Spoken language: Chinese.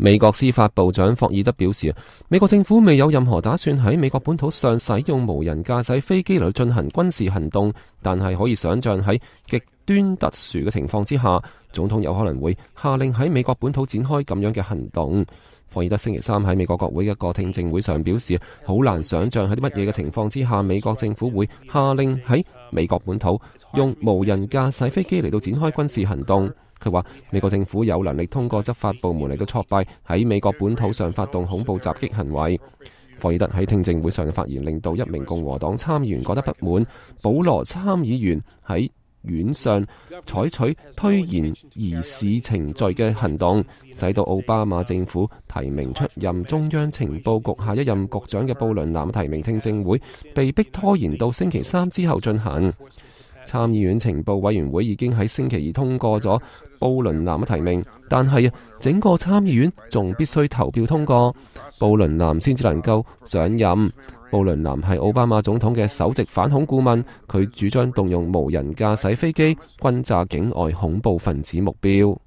美国司法部长霍尔德表示美国政府未有任何打算喺美国本土上使用无人驾驶飞机嚟进行军事行动，但系可以想象喺极端特殊嘅情况之下，总统有可能会下令喺美国本土展开咁样嘅行动。霍尔德星期三喺美国国会嘅一个听证会上表示，好难想象喺啲乜嘢嘅情况之下，美国政府会下令喺。美國本土用無人駕駛飛機嚟到展開軍事行動，佢話美國政府有能力通過執法部門嚟到挫敗喺美國本土上發動恐怖襲擊行為。霍爾德喺聽證會上嘅發言令到一名共和黨參议員覺得不滿，保羅參議員喺。院上採取推延疑事程序嘅行動，使到奧巴馬政府提名出任中央情報局下一任局長嘅布倫南提名聽證會被逼拖延到星期三之後進行。參議院情報委員會已經喺星期二通過咗布倫南嘅提名，但系整個參議院仲必須投票通過布倫南先至能夠上任。布伦南系奥巴马总统嘅首席反恐顾问，佢主张动用无人驾驶飞机轰炸境外恐怖分子目标。